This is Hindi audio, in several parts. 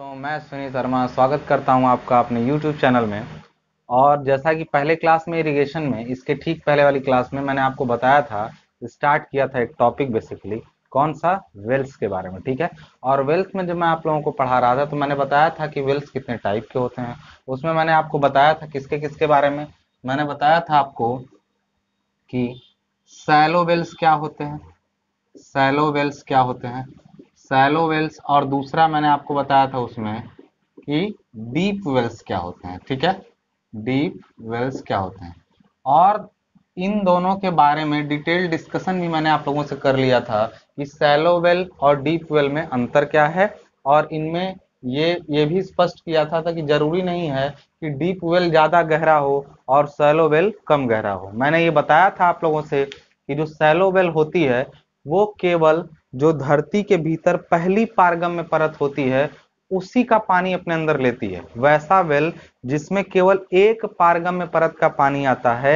दोस्तों मैं सुनील शर्मा स्वागत करता हूं आपका अपने YouTube चैनल में और जैसा कि पहले क्लास में इरिगेशन में इसके ठीक पहले वाली क्लास में मैंने आपको बताया था स्टार्ट किया था एक टॉपिक बेसिकली कौन सा वेल्स के बारे में ठीक है और वेल्थ में जब मैं आप लोगों को पढ़ा रहा था तो मैंने बताया था कि वेल्स कितने टाइप के होते हैं उसमें मैंने आपको बताया था किसके किसके बारे में मैंने बताया था आपको कि सैलो वेल्स क्या होते हैं सैलो वेल्स क्या होते हैं सैलो वेल्स और दूसरा मैंने आपको बताया था उसमें कि डीप वेल्स क्या होते हैं ठीक है डीप वेल्स क्या होते हैं और इन दोनों के बारे में डिटेल डिस्कशन भी मैंने आप लोगों से कर लिया था कि सैलो वेल और डीप वेल में अंतर क्या है और इनमें ये ये भी स्पष्ट किया था, था कि जरूरी नहीं है कि डीप वेल ज़्यादा गहरा हो और सैलो वेल कम गहरा हो मैंने ये बताया था आप लोगों से कि जो सैलो वेल होती है वो केवल जो धरती के भीतर पहली पारगम में परत होती है उसी का पानी अपने अंदर लेती है वैसा वेल जिसमें केवल एक पारगम में परत का पानी आता है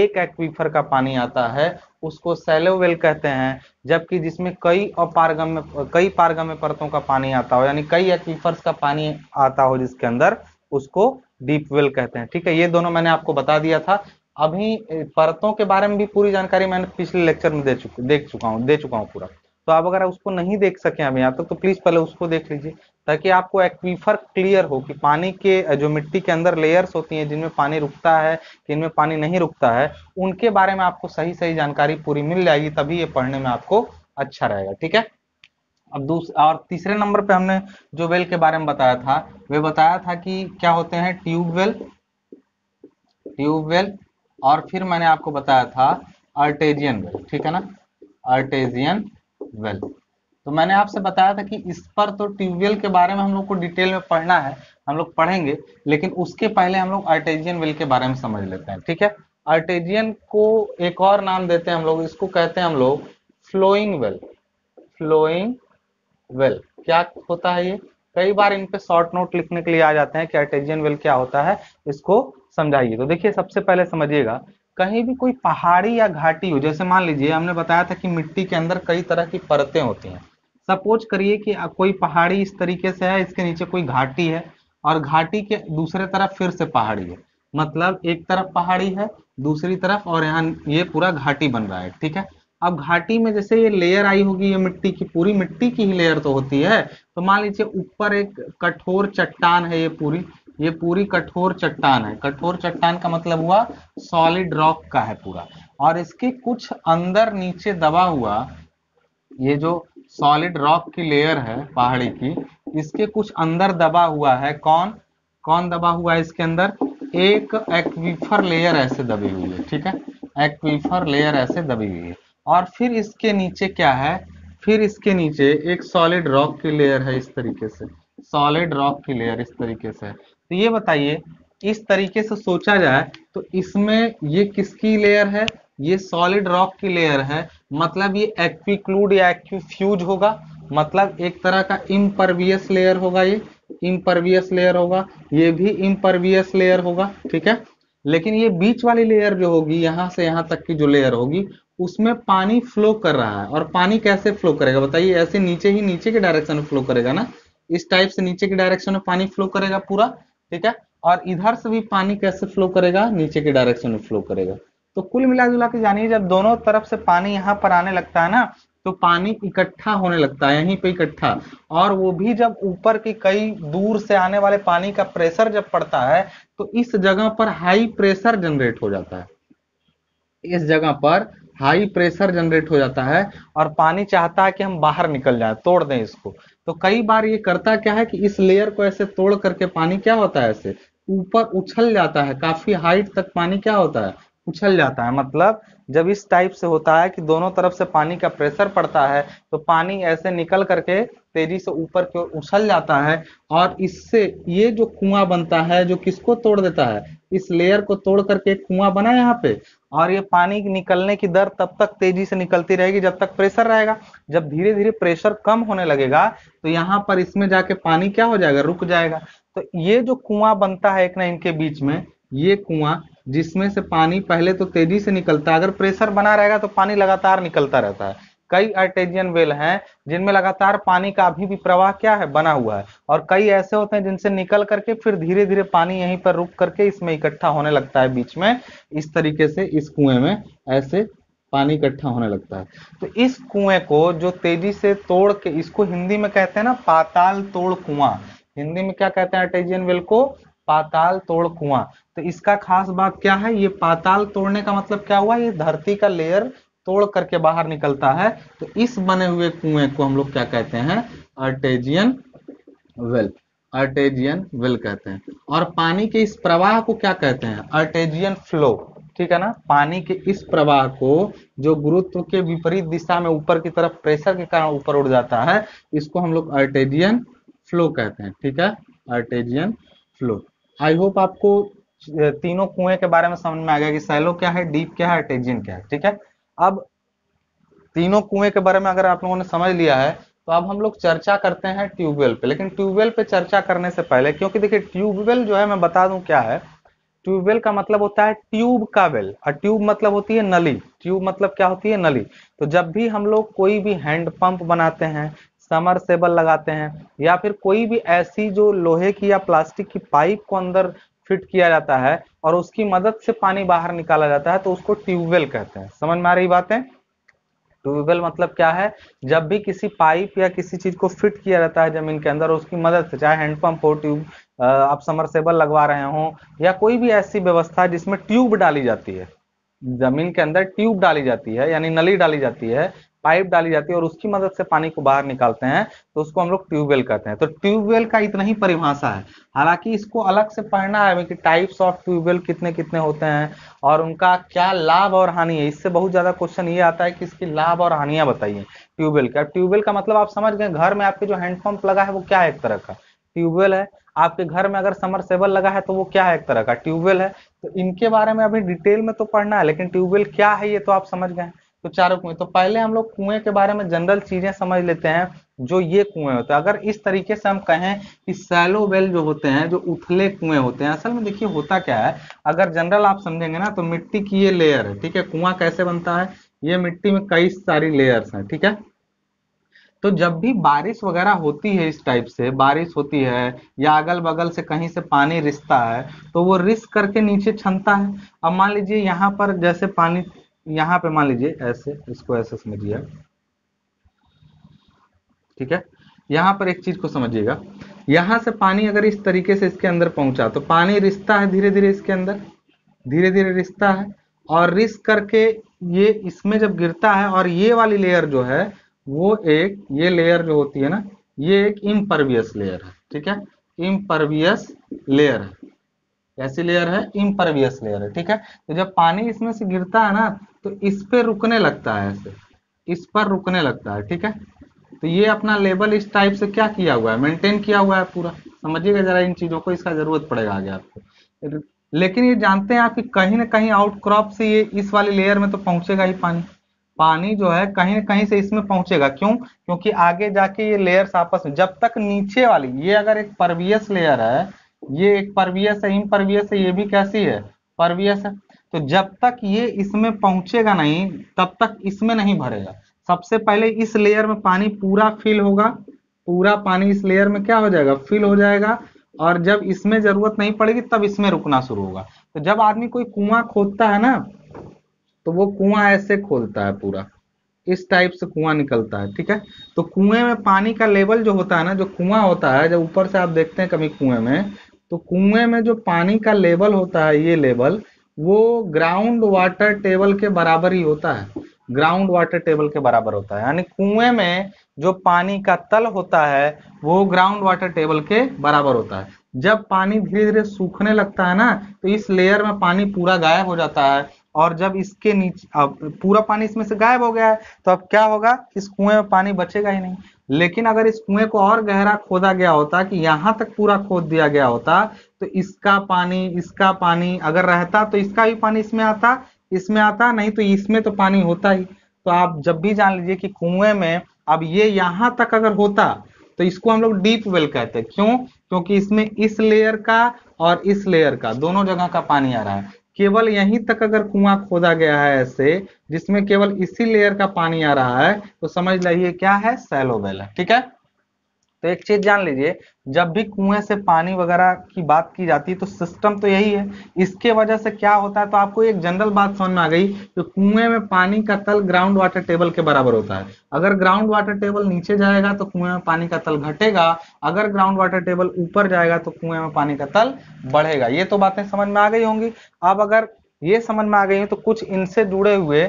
एक एक्वीफर का पानी आता है उसको सैलो वेल कहते हैं जबकि जिसमें कई में कई पारगम्य परतों का पानी आता हो यानी कई एक्वीफर्स का पानी आता हो जिसके अंदर उसको डीप वेल कहते हैं ठीक है ये दोनों मैंने आपको बता दिया था अभी परतों के बारे में भी पूरी जानकारी मैंने पिछले लेक्चर में दे चुका देख चुका हूँ दे चुका हूँ पूरा तो आप अगर उसको नहीं देख सके अभी यहाँ तक तो प्लीज पहले उसको देख लीजिए ताकि आपको एक्वीफर क्लियर हो कि पानी के जो मिट्टी के अंदर लेयर्स होती हैं जिनमें पानी रुकता है जिनमें पानी नहीं रुकता है उनके बारे में आपको सही सही जानकारी पूरी मिल जाएगी तभी ये पढ़ने में आपको अच्छा रहेगा ठीक है अब दूसरे और तीसरे नंबर पे हमने जो वेल के बारे में बताया था वे बताया था कि क्या होते हैं ट्यूबवेल ट्यूबवेल और फिर मैंने आपको बताया था अर्टेजियन वेल ठीक है ना अर्टेजियन ट्यूबवेल तो मैंने आपसे बताया था कि इस पर तो ट्यूबवेल के बारे में हम लोग को डिटेल में पढ़ना है हम लोग पढ़ेंगे लेकिन उसके पहले हम लोग आर्टेजियन वेल के बारे में समझ लेते हैं ठीक है आर्टेजियन को एक और नाम देते हैं हम लोग इसको कहते हैं हम लोग फ्लोइंग वेल फ्लोइंग वेल क्या होता है ये कई बार इन पे शॉर्ट नोट लिखने के लिए आ जाते हैं कि आर्टेजियन वेल क्या होता है इसको समझाइए तो देखिए सबसे पहले समझिएगा कहीं भी कोई पहाड़ी या घाटी हो जैसे मान लीजिए हमने बताया था कि मिट्टी के अंदर कई तरह की परतें होती हैं सपोज करिए कि कोई पहाड़ी इस तरीके से है इसके नीचे कोई घाटी है और घाटी के दूसरे तरफ फिर से पहाड़ी है मतलब एक तरफ पहाड़ी है दूसरी तरफ और यहाँ ये पूरा घाटी बन रहा है ठीक है अब घाटी में जैसे ये लेयर आई होगी ये मिट्टी की पूरी मिट्टी की ही लेयर तो होती है तो मान लीजिए ऊपर एक कठोर चट्टान है ये पूरी ये पूरी कठोर चट्टान है कठोर चट्टान का मतलब हुआ सॉलिड रॉक का है पूरा और इसके कुछ अंदर नीचे दबा हुआ ये जो सॉलिड रॉक की लेयर है पहाड़ी की इसके कुछ अंदर दबा हुआ है कौन कौन दबा हुआ है इसके अंदर एक एक्वीफर लेयर ऐसे दबी हुई है ठीक है एक्वीफर लेयर ऐसे दबी हुई है और फिर इसके नीचे क्या है फिर इसके नीचे एक सॉलिड रॉक की लेयर है इस तरीके से सॉलिड रॉक की लेयर इस तरीके से है तो ये बताइए इस तरीके से सोचा जाए तो इसमें ये किसकी लेयर है ये सॉलिड रॉक की लेयर है मतलब ये एक्विक्लूड या एक्विफ्यूज होगा मतलब एक तरह का इम्परवियस लेयर होगा ये इम्परवियस लेयर होगा ये भी इम्परवियस लेयर होगा ठीक है लेकिन ये बीच वाली लेयर जो होगी यहाँ से यहाँ तक की जो लेयर होगी उसमें पानी फ्लो कर रहा है और पानी कैसे फ्लो करेगा बताइए ऐसे नीचे ही नीचे के डायरेक्शन में फ्लो करेगा ना इस टाइप से नीचे के डायरेक्शन में पानी फ्लो करेगा पूरा ठीक है और इधर से भी पानी कैसे फ्लो करेगा नीचे के डायरेक्शन में फ्लो करेगा तो कुल मिला जुला के जानिए जब दोनों तरफ से पानी यहाँ पर आने लगता है ना तो पानी इकट्ठा होने लगता है यहीं पे इकट्ठा और वो भी जब ऊपर की कई दूर से आने वाले पानी का प्रेशर जब पड़ता है तो इस जगह पर हाई प्रेशर जनरेट हो जाता है इस जगह पर हाई प्रेशर जनरेट हो जाता है और पानी चाहता है कि हम बाहर निकल जाए तोड़ दें इसको तो कई बार ये करता क्या है कि इस लेयर को ऐसे तोड़ करके पानी क्या होता है ऐसे ऊपर उछल जाता है काफी हाइट तक पानी क्या होता है उछल जाता है मतलब जब इस टाइप से होता है कि दोनों तरफ से पानी का प्रेशर पड़ता है तो पानी ऐसे निकल करके तेजी से ऊपर की ओर उछल जाता है और इससे ये जो कुआं बनता है जो किसको तोड़ देता है इस लेयर को तोड़ करके कुआं बना यहाँ पे और ये पानी निकलने की दर तब तक तेजी से निकलती रहेगी जब तक प्रेशर रहेगा जब धीरे धीरे प्रेशर कम होने लगेगा तो यहाँ पर इसमें जाके पानी क्या हो जाएगा रुक जाएगा तो ये जो कुआं बनता है एक ना इनके बीच में ये कुआं जिसमें से पानी पहले तो तेजी से निकलता है अगर प्रेशर बना रहेगा तो पानी लगातार निकलता रहता है कई आर्टेजियन वेल हैं जिनमें लगातार पानी का अभी भी प्रवाह क्या है बना हुआ है और कई ऐसे होते हैं जिनसे निकल करके फिर धीरे धीरे पानी यहीं पर रुक करके इसमें इकट्ठा होने लगता है बीच में इस तरीके से इस कुएं में ऐसे पानी इकट्ठा होने लगता है तो इस कुएं को जो तेजी से तोड़ के इसको हिंदी में कहते हैं ना पाताल तोड़ कुआं हिंदी में क्या कहते हैं आर्टेजियन वेल को पाताल तोड़ कुआं तो इसका खास बात क्या है ये पाताल तोड़ने का मतलब क्या हुआ ये धरती का लेयर तोड़ करके बाहर निकलता है तो इस बने हुए कुएं को हम लोग क्या कहते हैं अर्टेजियन वेल अर्टेजियन वेल कहते हैं और पानी के इस प्रवाह को क्या कहते हैं अर्टेजियन फ्लो ठीक है ना पानी के इस प्रवाह को जो गुरुत्व के विपरीत दिशा में ऊपर की तरफ प्रेशर के कारण ऊपर उड़ जाता है इसको हम लोग अर्टेजियन फ्लो कहते हैं ठीक है अर्टेजियन फ्लो आई होप आपको तीनों कुएं के बारे में समझ में आ गया कि सैलो क्या है डीप क्या है अर्टेजियन क्या है ठीक है अब तीनों कुएं के बारे में अगर आप लोगों ने समझ लिया है तो अब हम लोग चर्चा करते हैं ट्यूबवेल पे लेकिन ट्यूबवेल पे चर्चा करने से पहले क्योंकि देखिए ट्यूबवेल जो है मैं बता दूं क्या है ट्यूबवेल का मतलब होता है ट्यूब का वेल और ट्यूब मतलब होती है नली ट्यूब मतलब क्या होती है नली तो जब भी हम लोग कोई भी हैंडपंप बनाते हैं समर सेबल लगाते हैं या फिर कोई भी ऐसी जो लोहे की या प्लास्टिक की पाइप को अंदर फिट किया जाता है और उसकी मदद से पानी बाहर निकाला जाता है तो उसको ट्यूबवेल कहते हैं समझ में आ रही बातें ट्यूबवेल मतलब क्या है जब भी किसी पाइप या किसी चीज को फिट किया जाता है जमीन के अंदर उसकी मदद से चाहे हैंडपंप हो ट्यूब आप समरसेबल लगवा रहे हो या कोई भी ऐसी व्यवस्था जिसमें ट्यूब डाली जाती है जमीन के अंदर ट्यूब डाली जाती है यानी नली डाली जाती है पाइप डाली जाती है और उसकी मदद से पानी को बाहर निकालते हैं तो उसको हम लोग ट्यूबवेल कहते हैं तो ट्यूबवेल का इतना ही परिभाषा है हालांकि इसको अलग से पढ़ना है कि टाइप्स ऑफ ट्यूबवेल कितने कितने होते हैं और उनका क्या लाभ और हानि है इससे बहुत ज्यादा क्वेश्चन ये आता है कि इसकी लाभ और हानियां बताइए ट्यूबवेल का ट्यूबवेल का मतलब आप समझ गए घर में आपके जो हैंडपंप लगा है वो क्या है एक तरह का ट्यूबवेल है आपके घर में अगर समरसेबल लगा है तो वो क्या है एक तरह का ट्यूबवेल है तो इनके बारे में अभी डिटेल में तो पढ़ना है लेकिन ट्यूबवेल क्या है ये तो आप समझ गए तो चारों कुएं तो पहले हम लोग कुएं के बारे में जनरल चीजें समझ लेते हैं जो ये कुएं होते हैं अगर इस तरीके से हम कहें कि सैलो वेल जो होते हैं जो उथले कुएं होते हैं असल में देखिए होता क्या है अगर जनरल आप समझेंगे ना तो मिट्टी की ये लेयर है ठीक है कुआं कैसे बनता है ये मिट्टी में कई सारी लेयर्स हैं ठीक है तो जब भी बारिश वगैरह होती है इस टाइप से बारिश होती है या अगल बगल से कहीं से पानी रिसता है तो वो रिस करके नीचे छनता है अब मान लीजिए यहाँ पर जैसे पानी यहां पे मान लीजिए ऐसे इसको ऐसे समझिए ठीक है यहां पर एक चीज को समझिएगा यहां से पानी अगर इस तरीके से इसके अंदर पहुंचा तो पानी रिश्ता है धीरे धीरे इसके अंदर धीरे धीरे रिश्ता है और रिस करके ये इसमें जब गिरता है और ये वाली लेयर जो है वो एक ये लेयर जो होती है ना ये एक इम्परवियस लेयर है ठीक है इम्परवियस लेयर है कैसी लेयर है इम्परवियस लेयर है ठीक है तो जब पानी इसमें से गिरता है ना तो इस पे रुकने लगता है ऐसे इस पर रुकने लगता है ठीक है तो ये अपना लेबल इस टाइप से क्या किया हुआ है मेंटेन किया हुआ है पूरा समझिएगा जरा इन चीजों को इसका जरूरत पड़ेगा आगे आपको लेकिन ये जानते हैं आप कि कहीं ना कहीं आउट क्रॉप से ये इस वाली लेयर में तो पहुंचेगा ही पानी पानी जो है कहीं ना कहीं से इसमें पहुंचेगा क्यों क्योंकि आगे जाके ये लेयर्स आपस में जब तक नीचे वाली ये अगर एक परवियस लेयर है ये एक परवियस है इम परवियस है ये भी कैसी है परवियस है तो जब तक ये इसमें पहुंचेगा नहीं तब तक इसमें नहीं भरेगा सबसे पहले इस लेयर में पानी पूरा फिल होगा पूरा पानी इस लेयर में क्या हो जाएगा फिल हो जाएगा और जब इसमें जरूरत नहीं पड़ेगी तब इसमें रुकना शुरू होगा तो जब आदमी कोई कुआं खोदता है ना तो वो कुआं ऐसे खोलता है पूरा इस टाइप से कुआं निकलता है ठीक है तो कुएं में पानी का लेवल जो होता है ना जो कुआं होता है जब ऊपर से आप देखते हैं कभी कुएं में तो कुएं में जो पानी का लेवल होता है ये लेवल वो ग्राउंड वाटर टेबल के बराबर ही होता है ग्राउंड वाटर टेबल के बराबर होता है यानी कुएं में जो पानी का तल होता है वो ग्राउंड वाटर टेबल के बराबर होता है जब पानी धीरे धीरे सूखने लगता है ना तो इस लेयर में पानी पूरा गायब हो जाता है और जब इसके नीचे अब पूरा पानी इसमें से गायब हो गया है तो अब क्या होगा इस कुएं में पानी बचेगा ही नहीं लेकिन अगर इस कुएं को और गहरा खोदा गया होता कि यहाँ तक पूरा खोद दिया गया होता तो इसका पानी इसका पानी अगर रहता तो इसका भी पानी इसमें आता इसमें आता नहीं तो इसमें तो पानी होता ही तो आप जब भी जान लीजिए कि कुएं में अब ये यहां तक अगर होता तो इसको हम लोग डीप वेल कहते हैं क्यों क्योंकि इसमें इस लेयर का और इस लेयर का दोनों जगह का पानी आ रहा है केवल यहीं तक अगर कुआं खोदा गया है ऐसे जिसमें केवल इसी लेयर का पानी आ रहा है तो समझ लाइए क्या है सैलो वेल है ठीक है तो एक चीज जान लीजिए जब भी कुएं से पानी वगैरह की बात की जाती है तो सिस्टम तो यही है इसके वजह से क्या होता है तो आपको एक जनरल बात समझ में आ गई कि कुएं में पानी का तल ग्राउंड वाटर टेबल के बराबर होता है अगर ग्राउंड वाटर टेबल नीचे जाएगा तो कुएं में पानी का तल घटेगा अगर ग्राउंड वाटर टेबल ऊपर जाएगा तो कुएं में पानी का तल बढ़ेगा ये तो बातें समझ में आ गई होंगी अब अगर ये समझ में आ गई है तो कुछ इनसे जुड़े हुए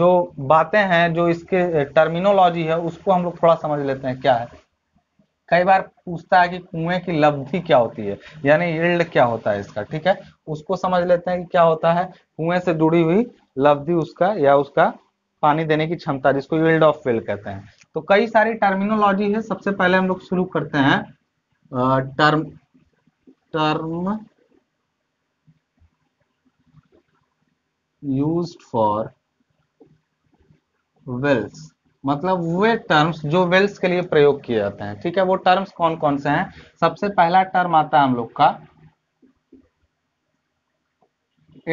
जो बातें हैं जो इसके टर्मिनोलॉजी है उसको हम लोग थोड़ा समझ लेते हैं क्या है कई बार पूछता है कि कुएं की लब्धि क्या होती है यानी यील्ड क्या होता है इसका ठीक है उसको समझ लेते हैं कि क्या होता है कुएं से जुड़ी हुई लब्धि उसका या उसका पानी देने की क्षमता जिसको यील्ड ऑफ वेल कहते हैं तो कई सारी टर्मिनोलॉजी है सबसे पहले हम लोग शुरू करते हैं term term use for wells मतलब वे टर्म्स जो वेल्स के लिए प्रयोग किए जाते हैं ठीक है वो टर्म्स कौन कौन से हैं सबसे पहला टर्म आता है हम लोग का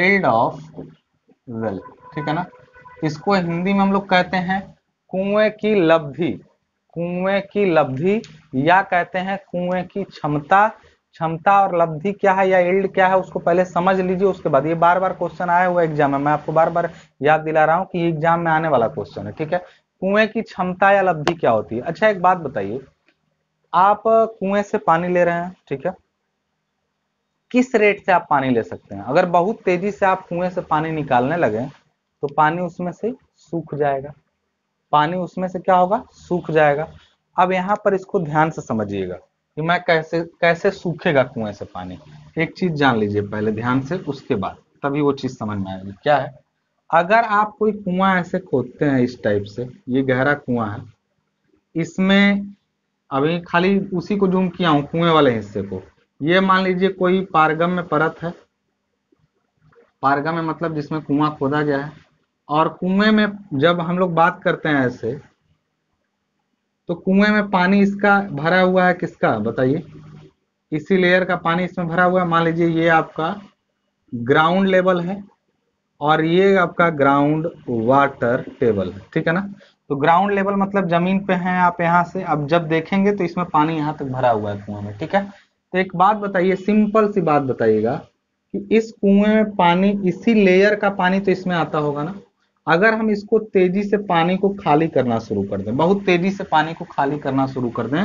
एल्ड ऑफ वेल ठीक है ना इसको हिंदी में हम लोग कहते हैं कुएं की लब्धि कुएं की लब्धि या कहते हैं कुएं की क्षमता क्षमता और लब्धि क्या है या इल्ड क्या है उसको पहले समझ लीजिए उसके बाद ये बार बार क्वेश्चन आया हुआ एग्जाम में मैं आपको बार बार याद दिला रहा हूँ कि एग्जाम में आने वाला क्वेश्चन है ठीक है कुएं की क्षमता या लब्धि क्या होती है अच्छा एक बात बताइए आप कुएं से पानी ले रहे हैं ठीक है किस रेट से आप पानी ले सकते हैं अगर बहुत तेजी से आप कुएं से पानी निकालने लगे तो पानी उसमें से सूख जाएगा पानी उसमें से क्या होगा सूख जाएगा अब यहां पर इसको ध्यान से समझिएगा कि मैं कैसे कैसे सूखेगा कुएं से पानी एक चीज जान लीजिए पहले ध्यान से उसके बाद तभी वो चीज समझ में आएगी क्या है अगर आप कोई कुआं ऐसे खोदते हैं इस टाइप से ये गहरा कुआं है इसमें अभी खाली उसी को जूम किया हूं कुएं वाले हिस्से को ये मान लीजिए कोई पारगम में परत है पारगम में मतलब जिसमें कुआं खोदा गया है और कुएं में जब हम लोग बात करते हैं ऐसे तो कुएं में पानी इसका भरा हुआ है किसका बताइए इसी लेयर का पानी इसमें भरा हुआ है मान लीजिए ये आपका ग्राउंड लेवल है और ये आपका ग्राउंड वाटर टेबल ठीक है ना तो ग्राउंड लेवल मतलब जमीन पे है आप यहाँ से अब जब देखेंगे तो इसमें पानी यहाँ तक भरा हुआ है कुएं में ठीक है तो एक बात बताइए सिंपल सी बात बताइएगा कि इस कुएं में पानी इसी लेयर का पानी तो इसमें आता होगा ना अगर हम इसको तेजी से पानी को खाली करना शुरू कर दें बहुत तेजी से पानी को खाली करना शुरू कर दें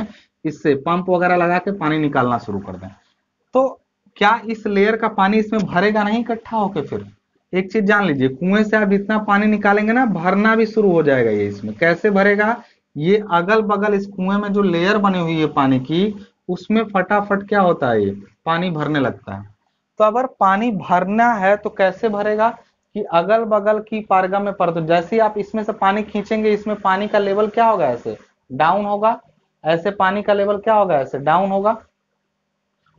इससे पंप वगैरह लगा के पानी निकालना शुरू कर दें तो क्या इस लेयर का पानी इसमें भरेगा नहीं इकट्ठा होके फिर एक चीज जान लीजिए कुएं से आप जितना पानी निकालेंगे ना भरना भी शुरू हो जाएगा ये इसमें कैसे भरेगा ये अगल बगल इस कुएं में जो लेयर बनी हुई है पानी की उसमें फटाफट क्या होता है ये पानी भरने लगता है तो अगर पानी भरना है तो कैसे भरेगा कि अगल बगल की पारगा में परत जैसे ही आप इसमें से पानी खींचेंगे इसमें पानी का लेवल क्या होगा ऐसे डाउन होगा ऐसे पानी का लेवल क्या होगा ऐसे डाउन होगा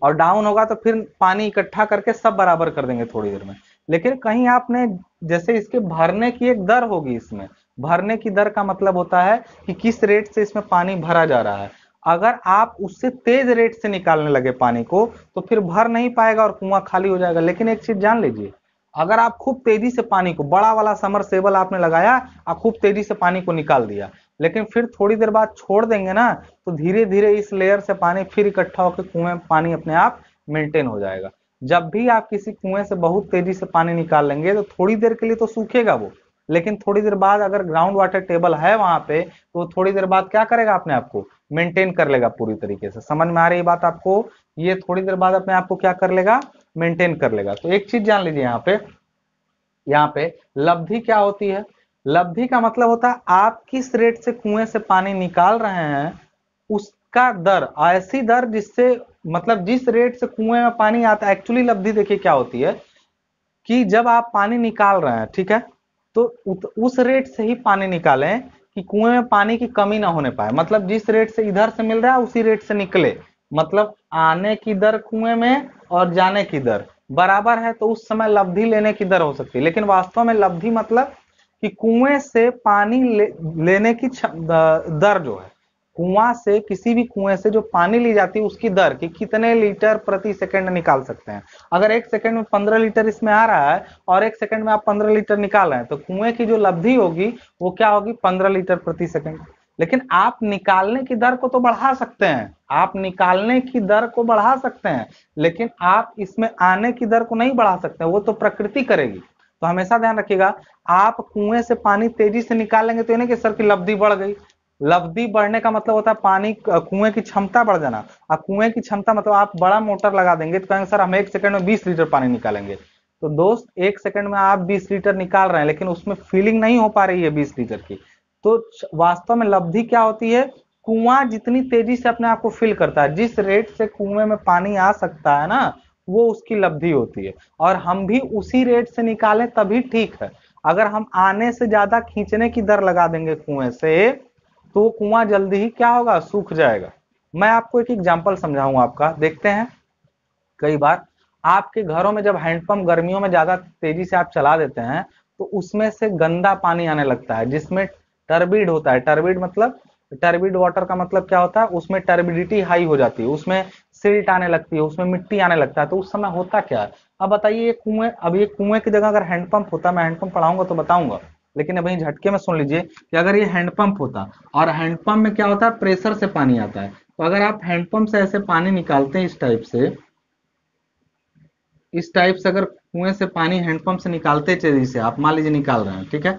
और डाउन होगा तो फिर पानी इकट्ठा करके सब बराबर कर देंगे थोड़ी देर में लेकिन कहीं आपने जैसे इसके भरने की एक दर होगी इसमें भरने की दर का मतलब होता है कि किस रेट से इसमें पानी भरा जा रहा है अगर आप उससे तेज रेट से निकालने लगे पानी को तो फिर भर नहीं पाएगा और कुआं खाली हो जाएगा लेकिन एक चीज जान लीजिए अगर आप खूब तेजी से पानी को बड़ा वाला समर सेबल आपने लगाया और खूब तेजी से पानी को निकाल दिया लेकिन फिर थोड़ी देर बाद छोड़ देंगे ना तो धीरे धीरे इस लेयर से पानी फिर इकट्ठा होकर कुएं पानी अपने आप मेंटेन हो जाएगा जब भी आप किसी कुएं से बहुत तेजी से पानी निकाल लेंगे तो थोड़ी देर के लिए तो सूखेगा वो लेकिन थोड़ी देर बाद अगर ग्राउंड वाटर टेबल है वहां पे तो थोड़ी देर बाद क्या करेगा अपने आपको मेंटेन कर लेगा पूरी तरीके से समझ में आ रही बात आपको ये थोड़ी देर बाद अपने आपको क्या कर लेगा मेंटेन कर लेगा तो एक चीज जान लीजिए यहाँ पे यहाँ पे लब्धि क्या होती है लब्धि का मतलब होता है आप किस रेट से कुएं से पानी निकाल रहे हैं उसका दर ऐसी दर जिससे मतलब जिस रेट से कुएं में पानी आता है एक्चुअली लब्धि देखिए क्या होती है कि जब आप पानी निकाल रहे हैं ठीक है तो उस रेट से ही पानी निकालें कि कुएं में पानी की कमी ना होने पाए मतलब जिस रेट से इधर से मिल रहा है उसी रेट से निकले मतलब आने की दर कुएं में और जाने की दर बराबर है तो उस समय लब्धि लेने की दर हो सकती है लेकिन वास्तव में लब्धि मतलब कि कुएं से पानी ले, लेने की दर जो है कुआं से किसी भी कुएं से जो पानी ली जाती है उसकी दर कि कितने लीटर प्रति सेकंड निकाल सकते हैं अगर एक सेकंड में पंद्रह लीटर इसमें आ रहा है और एक सेकंड में आप पंद्रह लीटर निकाल रहे हैं तो कुएं की जो लब्धि होगी वो क्या होगी पंद्रह लीटर प्रति सेकंड लेकिन आप निकालने की दर को तो बढ़ा सकते हैं आप निकालने की दर को बढ़ा सकते हैं लेकिन आप इसमें आने की दर को नहीं बढ़ा सकते वो तो प्रकृति करेगी तो हमेशा ध्यान रखिएगा आप कुएं से पानी तेजी से निकालेंगे तो ये नहीं कि सर की लब्धि बढ़ गई लब्धि बढ़ने का मतलब होता है पानी कुएं की क्षमता बढ़ जाना और कुएं की क्षमता मतलब आप बड़ा मोटर लगा देंगे तो कहेंगे सर हम एक सेकंड में बीस लीटर पानी निकालेंगे तो दोस्त एक सेकंड में आप बीस लीटर निकाल रहे हैं लेकिन उसमें फीलिंग नहीं हो पा रही है बीस लीटर की तो वास्तव में लब्धि क्या होती है कुआं जितनी तेजी से अपने आप को फिल करता है जिस रेट से कुएं में पानी आ सकता है ना वो उसकी लब्धि होती है और हम भी उसी रेट से निकालें तभी ठीक है अगर हम आने से ज्यादा खींचने की दर लगा देंगे कुएं से तो कुआं जल्दी ही क्या होगा सूख जाएगा मैं आपको एक एग्जाम्पल समझाऊंगा आपका देखते हैं कई बार आपके घरों में जब हैंडपंप गर्मियों में ज्यादा तेजी से आप चला देते हैं तो उसमें से गंदा पानी आने लगता है जिसमें टर्बिड होता है टर्बिड मतलब टर्बिड वाटर का मतलब क्या होता है उसमें टर्बिडिटी हाई हो जाती है उसमें सिल्ट आने लगती है उसमें मिट्टी आने लगता है तो उस समय होता क्या है अब बताइए ये कुएं अब ये कुएं की जगह अगर हैंडपंप होता मैं हैंडपंप पढ़ाऊंगा तो बताऊंगा लेकिन अभी झटके में सुन लीजिए कि अगर ये हैंडपंप होता और हैंडपंप में क्या होता है प्रेशर से पानी आता है तो अगर आप हैंडपंप से ऐसे पानी निकालते हैं इस टाइप से इस टाइप से अगर कुएं से पानी हैंडपंप से निकालते तेजी से आप मान लीजिए निकाल रहे हैं ठीक है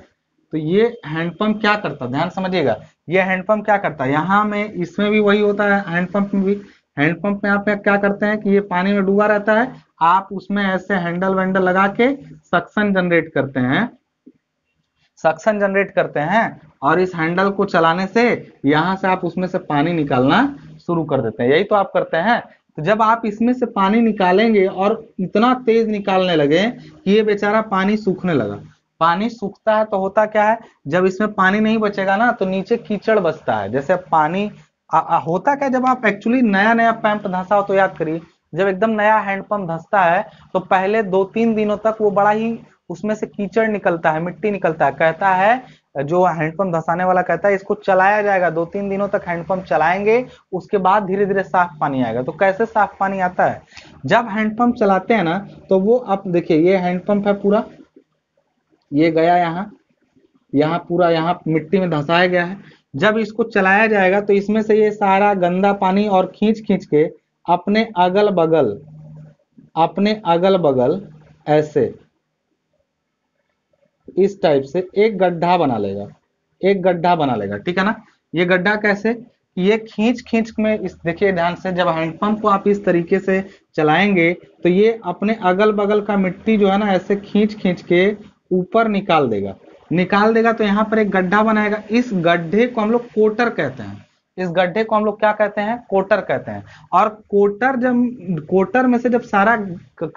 तो ये हैंडपंप क्या करता है ध्यान समझिएगा ये हैंडपंप क्या करता है यहां में इसमें भी वही होता है हैंडपंप में भी हैंडपंप में आप क्या करते हैं कि ये पानी में डूबा रहता है आप उसमें ऐसे हैंडल वैंडल लगा के सक्शन जनरेट करते हैं सक्शन जनरेट करते हैं और इस हैंडल को चलाने से यहां से आप उसमें से पानी निकालना शुरू कर देते हैं यही तो आप करते हैं तो जब आप इसमें से पानी निकालेंगे और इतना तेज निकालने लगे कि ये बेचारा पानी सूखने लगा पानी सूखता है तो होता क्या है जब इसमें पानी नहीं बचेगा ना तो नीचे कीचड़ बचता है जैसे पानी आ, आ, होता क्या जब आप एक्चुअली नया नया पंप धंसा हो तो याद करिए जब एकदम नया हैंडपंप धंसता है तो पहले दो तीन दिनों तक वो बड़ा ही उसमें से कीचड़ निकलता है मिट्टी निकलता है कहता है जो हैंडपंप धसाने वाला कहता है इसको चलाया जाएगा दो तीन दिनों तक हैंडपंप चलाएंगे उसके बाद धीरे धीरे साफ पानी आएगा तो कैसे साफ पानी आता है जब हैंडपंप चलाते हैं ना तो वो आप देखिए ये हैंडपंप है पूरा ये गया यहाँ यहाँ पूरा यहाँ मिट्टी में धसाया गया है जब इसको चलाया जाएगा तो इसमें से ये सारा गंदा पानी और खींच खींच के अपने अगल बगल अपने अगल बगल ऐसे इस टाइप से एक गड्ढा बना लेगा एक गड्ढा बना लेगा ठीक है ना ये गड्ढा कैसे ये खींच खींच में इस देखिए ध्यान से जब हैंडपंप को आप इस तरीके से चलाएंगे तो ये अपने अगल बगल का मिट्टी जो है ना ऐसे खींच खींच के ऊपर निकाल देगा निकाल देगा तो यहाँ पर एक गड्ढा बनाएगा इस गड्ढे को हम लोग कोटर कहते हैं इस गड्ढे को हम लोग क्या कहते हैं कोटर कहते हैं और कोटर जब कोटर में से जब सारा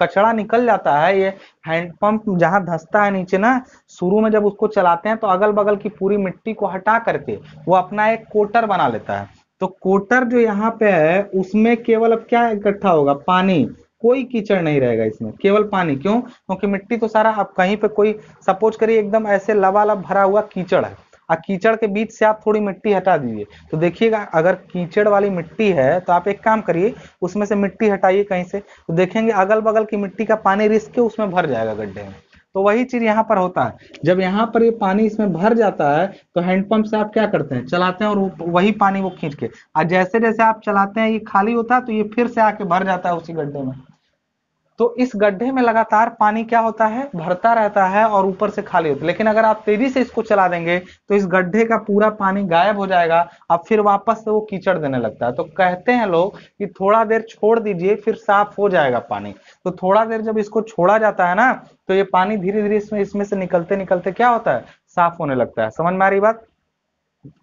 कचरा निकल जाता है ये हैंडपंप जहां धसता है नीचे ना शुरू में जब उसको चलाते हैं तो अगल बगल की पूरी मिट्टी को हटा करके वो अपना एक कोटर बना लेता है तो कोटर जो यहाँ पे है उसमें केवल अब क्या इकट्ठा होगा पानी कोई कीचड़ नहीं रहेगा इसमें केवल पानी क्यों क्योंकि मिट्टी तो सारा अब कहीं पे कोई सपोज करिए एकदम ऐसे लबालब भरा हुआ कीचड़ है और कीचड़ के बीच से आप थोड़ी मिट्टी हटा दीजिए तो देखिएगा अगर कीचड़ वाली मिट्टी है तो आप एक काम करिए उसमें से मिट्टी हटाइए कहीं से तो देखेंगे अगल बगल की मिट्टी का पानी रिस के उसमें भर जाएगा गड्ढे में तो वही चीज यहाँ पर होता है जब यहाँ पर ये यह पानी इसमें भर जाता है तो हैंडपंप से आप क्या करते हैं चलाते हैं और वही पानी वो खींच के और जैसे जैसे आप चलाते हैं ये खाली होता है तो ये फिर से आके भर जाता है उसी गड्ढे में तो इस गड्ढे में लगातार पानी क्या होता है भरता रहता है और ऊपर से खाली होता है लेकिन अगर आप तेजी से इसको चला देंगे तो इस गड्ढे का पूरा पानी गायब हो जाएगा अब फिर वापस से वो कीचड़ देने लगता है तो कहते हैं लोग कि थोड़ा देर छोड़ दीजिए फिर साफ हो जाएगा पानी तो थोड़ा देर जब इसको छोड़ा जाता है ना तो ये पानी धीरे धीरे इसमें इसमें से निकलते निकलते क्या होता है साफ होने लगता है समझ में आ रही बात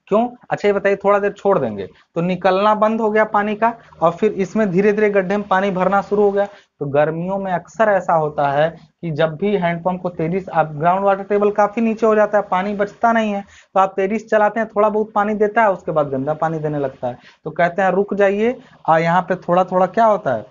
क्यों अच्छा ये बताइए थोड़ा देर छोड़ देंगे तो निकलना बंद हो गया पानी का और फिर इसमें धीरे धीरे गड्ढे में पानी भरना शुरू हो गया तो गर्मियों में अक्सर ऐसा होता है कि जब भी हैंडपंप को तेजी से आप ग्राउंड वाटर टेबल काफी नीचे हो जाता है पानी बचता नहीं है तो आप तेजी से चलाते हैं थोड़ा बहुत पानी देता है उसके बाद गंदा पानी देने लगता है तो कहते हैं रुक जाइए और यहाँ पे थोड़ा थोड़ा क्या होता है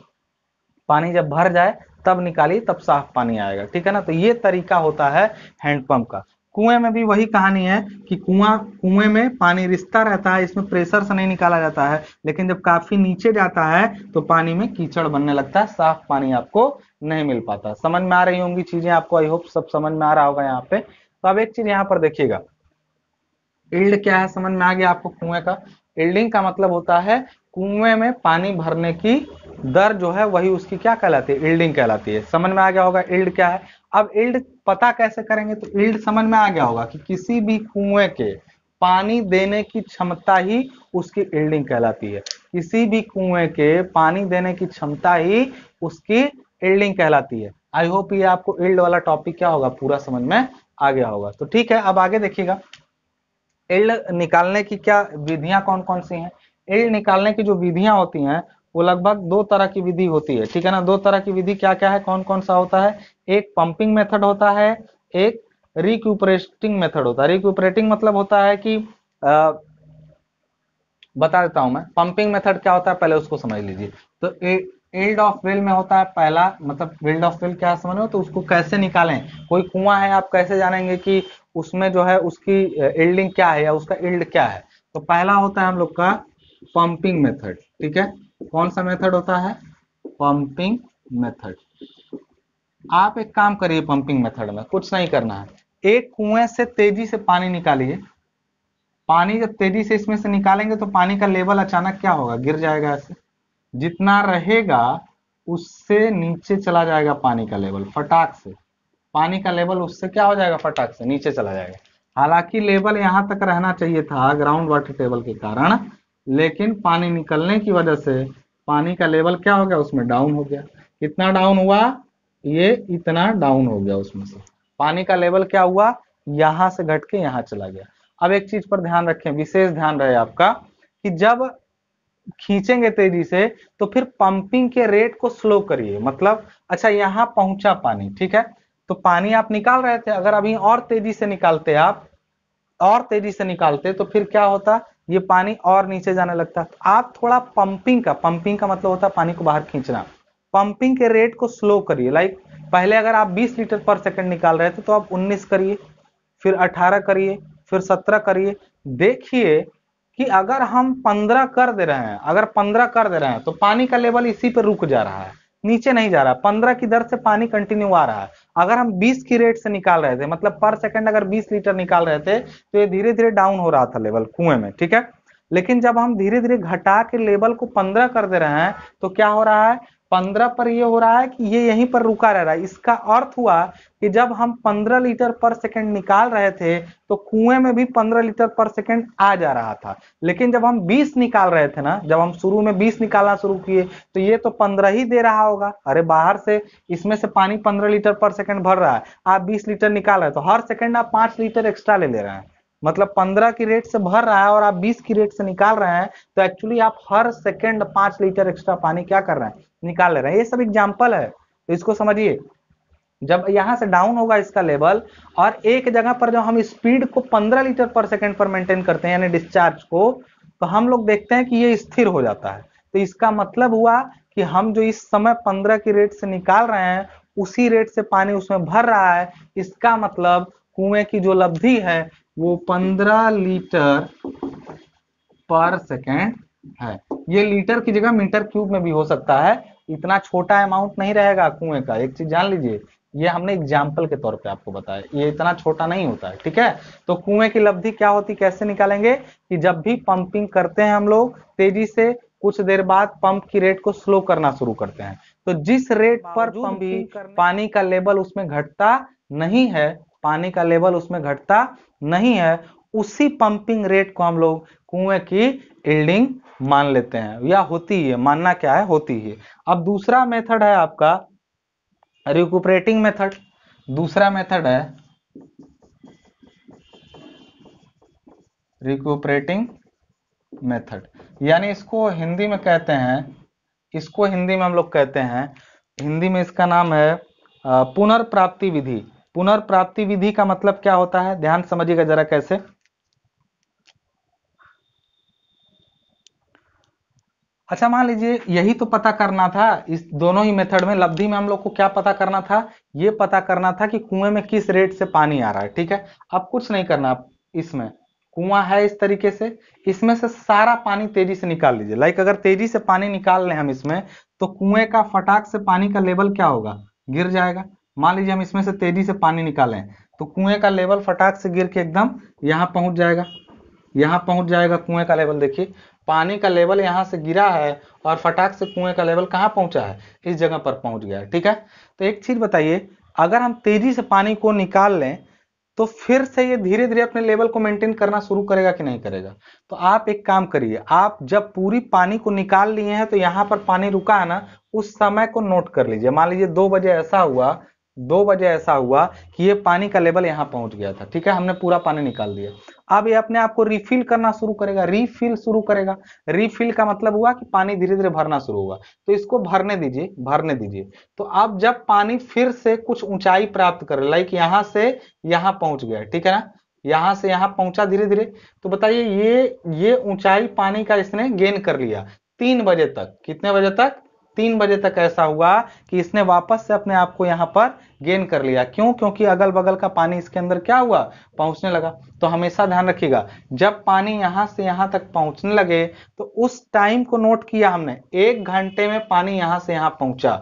पानी जब भर जाए तब निकालिए तब साफ पानी आएगा ठीक है ना तो ये तरीका होता है हैंडपंप का कुएं में भी वही कहानी है कि कुआं कुएं में पानी रिश्ता रहता है इसमें प्रेशर से नहीं निकाला जाता है लेकिन जब काफी नीचे जाता है तो पानी में कीचड़ बनने लगता है साफ पानी आपको नहीं मिल पाता समझ में आ रही होंगी चीजें आपको आई होप सब समझ में आ रहा होगा यहाँ पे तो अब एक चीज यहाँ पर देखिएगा इल्ड क्या है समझ में आ गया आपको कुएं का इल्डिंग का मतलब होता है कुएं में पानी भरने की दर जो है वही उसकी क्या कहलाती है इल्डिंग कहलाती है समझ में आ गया होगा इल्ड क्या है अब इल्ड पता कैसे करेंगे तो इल्ड समझ में आ गया होगा कि किसी भी कुएं के पानी देने की क्षमता ही उसकी इल्डिंग कहलाती है किसी भी कुएं के पानी देने की क्षमता ही उसकी इल्डिंग कहलाती है आई होप ये आपको इल्ड वाला टॉपिक क्या होगा पूरा समझ में आ गया होगा तो ठीक है अब आगे देखिएगा इल्ड निकालने की क्या विधियां कौन कौन सी हैं यील्ड निकालने की जो विधियां होती हैं वो लगभग दो तरह की विधि होती है ठीक है ना दो तरह की विधि क्या क्या है कौन कौन सा होता है एक पंपिंग मेथड होता है एक रिक्यूपरेटिंग मेथड होता है रिक्यूपरेटिंग मतलब होता है कि आ, बता देता हूं मैं पंपिंग मेथड क्या होता है पहले उसको समझ लीजिए तो एल्ड ऑफ वेल में होता है पहला मतलब इल्ड ऑफ वेल क्या समझो तो उसको कैसे निकालें कोई कुआं है आप कैसे जानेंगे कि उसमें जो है उसकी एल्डिंग क्या है या उसका इल्ड क्या है तो पहला होता है हम लोग का पंपिंग मेथड ठीक है कौन सा मेथड होता है पंपिंग मेथड आप एक काम करिए पंपिंग मेथड में कुछ नहीं करना है एक कुएं से तेजी से पानी निकालिए पानी जब तेजी से इसमें से निकालेंगे तो पानी का लेवल अचानक क्या होगा गिर जाएगा ऐसे जितना रहेगा उससे नीचे चला जाएगा पानी का लेवल फटाक से पानी का लेवल उससे क्या हो जाएगा फटाक से नीचे चला जाएगा हालांकि लेवल यहां तक रहना चाहिए था ग्राउंड वाटर टेबल के कारण लेकिन पानी निकलने की वजह से पानी का लेवल क्या हो गया उसमें डाउन हो गया कितना डाउन हुआ ये इतना डाउन हो गया उसमें से पानी का लेवल क्या हुआ यहां से घट के यहां चला गया अब एक चीज पर ध्यान रखें विशेष ध्यान रहे आपका कि जब खींचेंगे तेजी से तो फिर पंपिंग के रेट को स्लो करिए मतलब अच्छा यहां पहुंचा पानी ठीक है तो पानी आप निकाल रहे थे अगर अभी और तेजी से निकालते आप और तेजी से निकालते तो फिर क्या होता ये पानी और नीचे जाने लगता है आप थोड़ा पंपिंग का पंपिंग का मतलब होता है पानी को बाहर खींचना पंपिंग के रेट को स्लो करिए लाइक पहले अगर आप 20 लीटर पर सेकंड निकाल रहे थे तो आप 19 करिए फिर 18 करिए फिर 17 करिए देखिए कि अगर हम 15 कर दे रहे हैं अगर 15 कर दे रहे हैं तो पानी का लेवल इसी पर रुक जा रहा है नीचे नहीं जा रहा पंद्रह की दर से पानी कंटिन्यू आ रहा है अगर हम 20 की रेट से निकाल रहे थे मतलब पर सेकंड अगर 20 लीटर निकाल रहे थे तो ये धीरे धीरे डाउन हो रहा था लेवल कुएं में ठीक है लेकिन जब हम धीरे धीरे घटा के लेवल को 15 कर दे रहे हैं तो क्या हो रहा है पंद्रह पर ये हो रहा है कि ये यहीं पर रुका रह रहा है इसका अर्थ हुआ कि जब हम पंद्रह लीटर पर सेकंड निकाल रहे थे तो कुएं में भी पंद्रह लीटर पर सेकंड आ जा रहा था लेकिन जब हम बीस निकाल रहे थे ना जब हम शुरू में बीस निकालना शुरू किए तो ये तो पंद्रह ही दे रहा होगा अरे बाहर से इसमें से पानी पंद्रह लीटर पर सेकंड भर रहा है आप बीस लीटर निकाल रहे हैं तो हर सेकेंड आप पांच लीटर एक्स्ट्रा ले ले रहे हैं मतलब पंद्रह की रेट से भर रहा है और आप बीस की रेट से निकाल रहे हैं तो एक्चुअली आप हर सेकेंड पांच लीटर एक्स्ट्रा पानी क्या कर रहे हैं निकाल ले रहे हैं ये सब एग्जाम्पल है तो इसको समझिए जब यहां से डाउन होगा इसका लेवल और एक जगह पर जब हम स्पीड को 15 लीटर पर सेकंड पर मेंटेन करते हैं यानी डिस्चार्ज को तो हम लोग देखते हैं कि ये स्थिर हो जाता है तो इसका मतलब हुआ कि हम जो इस समय 15 की रेट से निकाल रहे हैं उसी रेट से पानी उसमें भर रहा है इसका मतलब कुएं की जो लब्धि है वो पंद्रह लीटर पर सेकेंड है ये लीटर की जगह मीटर क्यूब में भी हो सकता है इतना छोटा अमाउंट नहीं रहेगा कुएं का एक चीज जान लीजिए ये हमने एग्जाम्पल के तौर पे आपको बताया ये इतना छोटा नहीं होता है ठीक है तो कुएं की लब्धि क्या होती कैसे निकालेंगे कि जब भी पंपिंग करते हैं हम लोग तेजी से कुछ देर बाद पंप की रेट को स्लो करना शुरू करते हैं तो जिस रेट पर पंप पानी का लेवल उसमें घटता नहीं है पानी का लेवल उसमें घटता नहीं है उसी पंपिंग रेट को हम लोग कुएं की इल्डिंग मान लेते हैं या होती है मानना क्या है होती है अब दूसरा मेथड है आपका रिकुपरेटिंग मेथड दूसरा मेथड है रिकुपरेटिंग मेथड यानी इसको हिंदी में कहते हैं इसको हिंदी में हम लोग कहते हैं हिंदी में इसका नाम है पुनर्प्राप्ति विधि पुनर्प्राप्ति विधि का मतलब क्या होता है ध्यान समझिएगा जरा कैसे अच्छा मान लीजिए यही तो पता करना था इस दोनों ही मेथड में लब्धि में हम लोग को क्या पता करना था ये पता करना था कि कुएं में किस रेट से पानी आ रहा है ठीक है अब कुछ नहीं करना इसमें कुआं है इस तरीके से इसमें से सारा पानी तेजी से निकाल लीजिए लाइक अगर तेजी से पानी निकाल लें हम इसमें तो कुएं का फटाक से पानी का लेवल क्या होगा गिर जाएगा मान लीजिए हम इसमें से तेजी से पानी निकालें तो कुएं का लेवल फटाक से गिर के एकदम यहाँ पहुंच जाएगा यहां पहुंच जाएगा कुएं का लेवल देखिए पानी का लेवल यहाँ से गिरा है और फटाक से कुएं का लेवल कहाँ पहुंचा है इस जगह पर पहुंच गया है ठीक है तो एक चीज बताइए अगर हम तेजी से पानी को निकाल लें तो फिर से ये धीरे धीरे अपने लेवल को मेंटेन करना शुरू करेगा कि नहीं करेगा तो आप एक काम करिए आप जब पूरी पानी को निकाल लिए हैं तो यहाँ पर पानी रुका है ना उस समय को नोट कर लीजिए मान लीजिए दो बजे ऐसा हुआ दो बजे ऐसा हुआ कि ये पानी का लेवल यहाँ पहुंच गया था ठीक है हमने पूरा पानी निकाल दिया अब ये अपने आप को रिफिल करना शुरू करेगा रिफिल शुरू करेगा रिफिल का मतलब हुआ कि पानी धीरे धीरे भरना शुरू हुआ तो इसको भरने दीजिए भरने दीजिए तो अब जब पानी फिर से कुछ ऊंचाई प्राप्त करे लाइक यहां से यहां पहुंच गया ठीक है ना यहां से यहां पहुंचा धीरे धीरे तो बताइए ये ये ऊंचाई पानी का इसने गेन कर लिया तीन बजे तक कितने बजे तक तीन बजे तक ऐसा हुआ कि इसने वापस से अपने आप को यहां पर गेन कर लिया क्यों क्योंकि अगल बगल का पानी इसके अंदर क्या हुआ पहुंचने लगा तो हमेशा ध्यान रखिएगा जब पानी यहां से यहां तक पहुंचने लगे तो उस टाइम को नोट किया हमने एक घंटे में पानी यहां से यहां पहुंचा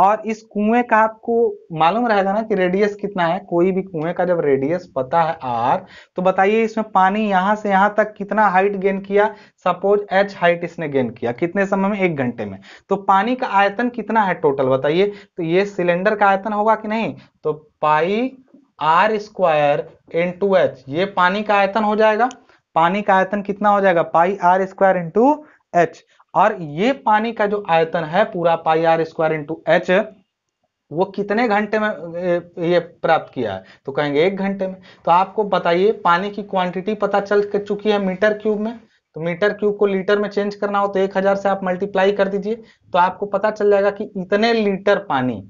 और इस कुएं का आपको मालूम रहेगा ना कि रेडियस कितना है कोई भी कुएं का जब रेडियस पता है आर तो बताइए इसमें पानी यहां से यहां तक कितना हाइट गेन किया सपोज एच हाइट इसने गेन किया कितने समय में एक घंटे में तो पानी का आयतन कितना है टोटल बताइए तो ये सिलेंडर का आयतन होगा कि नहीं तो pi R square into H ये पानी का आयतन हो जाएगा पानी का आयतन कितना हो जाएगा pi R square into H और ये पानी का जो आयतन है पूरा pi R square into H वो कितने घंटे में ये प्राप्त किया है तो कहेंगे एक घंटे में तो आपको बताइए पानी की क्वांटिटी पता चल चुकी है मीटर क्यूब में तो मीटर क्यूब को लीटर में चेंज करना हो तो एक हजार से आप मल्टीप्लाई कर दीजिए तो आपको पता चल जाएगा कि इतने लीटर पानी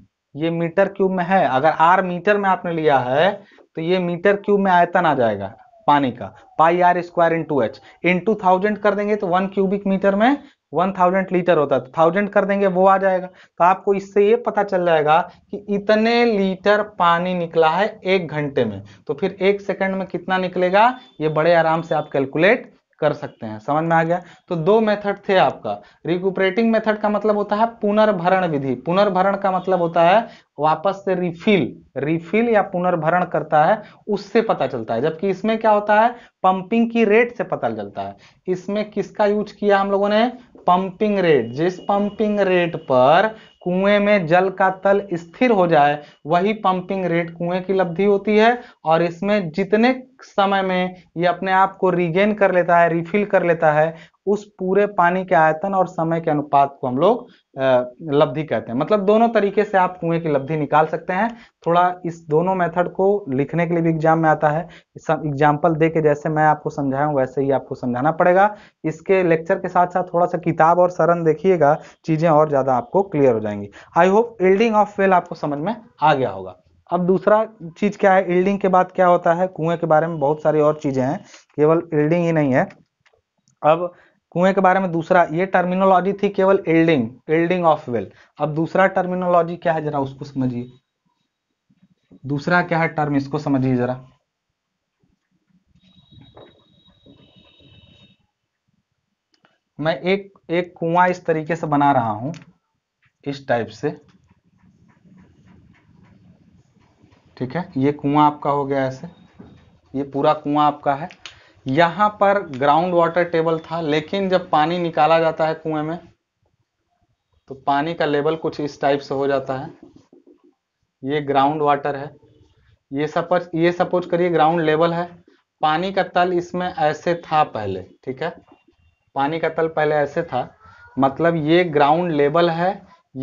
ये मीटर क्यूब में है अगर आर मीटर में आपने लिया है तो ये मीटर क्यूब में आयतन आ जाएगा पानी का pi R square into H into thousand कर देंगे तो वन क्यूबिक मीटर में वन थाउजेंड लीटर होता है तो थाउजेंड कर देंगे वो आ जाएगा तो आपको इससे ये पता चल जाएगा कि इतने लीटर पानी निकला है एक घंटे में तो फिर एक सेकंड में कितना निकलेगा ये बड़े आराम से आप कैलकुलेट कर सकते हैं समझ में आ गया तो दो मेथड थे आपका रिकुपरेटिंग मेथड का मतलब होता है पुनर्भरण विधि पुनर्भरण का मतलब होता है वापस से रिफिल रिफिल या पुनर्भरण करता है उससे पता चलता है जबकि इसमें क्या होता है पंपिंग की रेट से पता चलता है इसमें किसका यूज किया हम लोगों ने पंपिंग रेट जिस पंपिंग रेट पर कुएं में जल का तल स्थिर हो जाए वही पंपिंग रेट कुएं की लब्धि होती है और इसमें जितने समय में ये अपने आप को रिगेन कर लेता है रिफिल कर लेता है उस पूरे पानी के आयतन और समय के अनुपात को हम लोग लब्धि कहते हैं मतलब दोनों तरीके से आप कुएं की लब्धि निकाल सकते हैं थोड़ा इस दोनों मेथड को लिखने के लिए भी एग्जाम में आता है एग्जाम्पल दे के जैसे मैं आपको समझाया वैसे ही आपको समझाना पड़ेगा इसके लेक्चर के साथ साथ थोड़ा सा किताब और सरन देखिएगा चीज़ें और ज़्यादा आपको क्लियर हो जाएंगी I hope yielding of well आपको समझ में आ गया होगा अब दूसरा चीज़ क्या है इल्डिंग के बाद क्या होता है कुएं के बारे में बहुत सारी और चीज़ें हैं केवल इल्डिंग ही नहीं है अब कुएं के बारे में दूसरा ये टर्मिनोलॉजी थी केवल एल्डिंग एल्डिंग ऑफ वेल अब दूसरा टर्मिनोलॉजी क्या है जरा उसको समझिए दूसरा क्या है टर्म इसको समझिए जरा मैं एक एक कुआं इस तरीके से बना रहा हूं इस टाइप से ठीक है ये कुआं आपका हो गया ऐसे ये पूरा कुआं आपका है यहाँ पर ग्राउंड वाटर टेबल था लेकिन जब पानी निकाला जाता है कुएं में तो पानी का लेवल कुछ इस टाइप से हो जाता है ये ग्राउंड वाटर है ये सपोज ये सपोज करिए ग्राउंड लेवल है पानी का तल इसमें ऐसे था पहले ठीक है पानी का तल पहले ऐसे था मतलब ये ग्राउंड लेवल है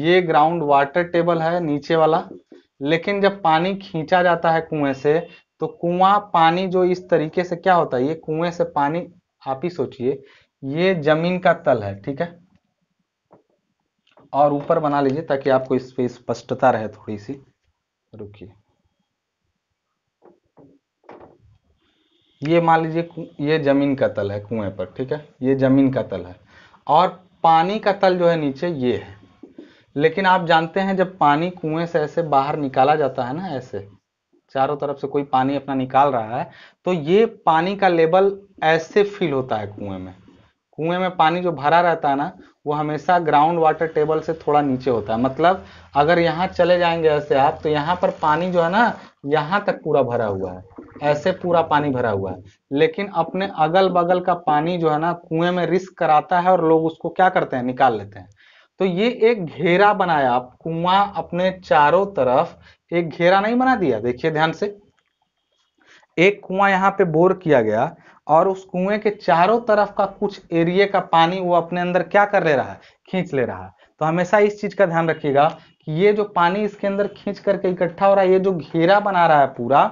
ये ग्राउंड वाटर टेबल है नीचे वाला लेकिन जब पानी खींचा जाता है कुएं से तो कुआं पानी जो इस तरीके से क्या होता है ये कुएं से पानी आप ही सोचिए ये जमीन का तल है ठीक है और ऊपर बना लीजिए ताकि आपको इस पर स्पष्टता रहे थोड़ी सी रुकिए ये मान लीजिए ये जमीन का तल है कुएं पर ठीक है ये जमीन का तल है और पानी का तल जो है नीचे ये है लेकिन आप जानते हैं जब पानी कुएं से ऐसे बाहर निकाला जाता है ना ऐसे चारों तरफ से कोई पानी अपना निकाल रहा है तो ये पानी का लेवल ऐसे फील होता है कुएं में कुएं में पानी जो भरा रहता है ना वो हमेशा ग्राउंड वाटर टेबल से थोड़ा नीचे होता है मतलब अगर यहाँ चले जाएंगे ऐसे आप तो यहाँ पर पानी जो है ना यहाँ तक पूरा भरा हुआ है ऐसे पूरा पानी भरा हुआ है लेकिन अपने अगल बगल का पानी जो है ना कुएं में रिस्क कराता है और लोग उसको क्या करते हैं निकाल लेते हैं तो ये एक घेरा बनाया आप कुआ अपने चारों तरफ एक घेरा नहीं बना दिया देखिए ध्यान से एक कुआ यहाँ पे बोर किया गया और उस कुएं के चारों तरफ का कुछ एरिए का पानी वो अपने अंदर क्या कर ले रहा है खींच ले रहा है तो हमेशा इस चीज का ध्यान रखिएगा कि ये जो पानी इसके अंदर खींच करके इकट्ठा हो रहा है ये जो घेरा बना रहा है पूरा